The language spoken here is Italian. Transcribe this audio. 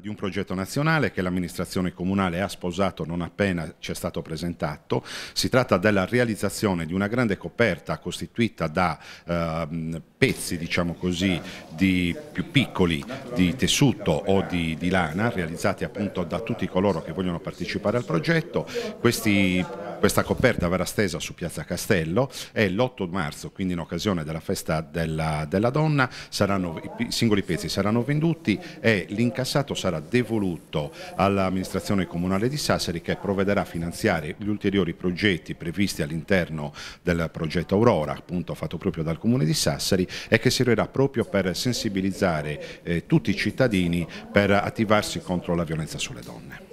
di un progetto nazionale che l'amministrazione comunale ha sposato non appena ci è stato presentato. Si tratta della realizzazione di una grande coperta costituita da eh, pezzi, diciamo così, di più piccoli di tessuto o di, di lana, realizzati appunto da tutti coloro che vogliono partecipare al progetto. Questi questa coperta verrà stesa su Piazza Castello e l'8 marzo, quindi in occasione della festa della, della donna, saranno, i singoli pezzi saranno venduti e l'incassato sarà devoluto all'amministrazione comunale di Sassari che provvederà a finanziare gli ulteriori progetti previsti all'interno del progetto Aurora, appunto fatto proprio dal comune di Sassari e che servirà proprio per sensibilizzare eh, tutti i cittadini per attivarsi contro la violenza sulle donne.